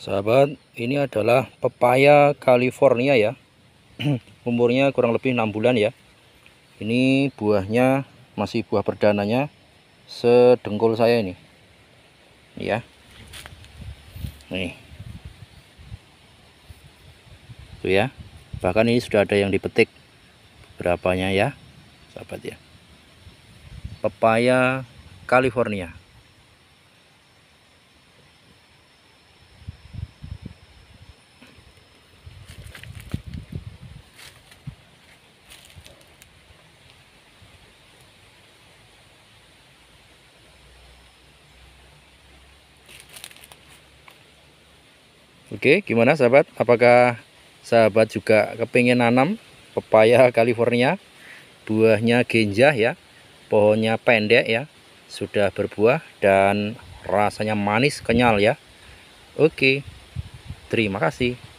Sahabat, ini adalah pepaya California ya. Umurnya kurang lebih 6 bulan ya. Ini buahnya masih buah perdananya sedengkul saya ini. Ya. Nih. Tuh ya. Bahkan ini sudah ada yang dipetik berapanya ya, sahabat ya. Pepaya California. Oke, gimana sahabat? Apakah sahabat juga kepingin nanam pepaya California? Buahnya genjah ya, pohonnya pendek ya, sudah berbuah dan rasanya manis kenyal ya. Oke, terima kasih.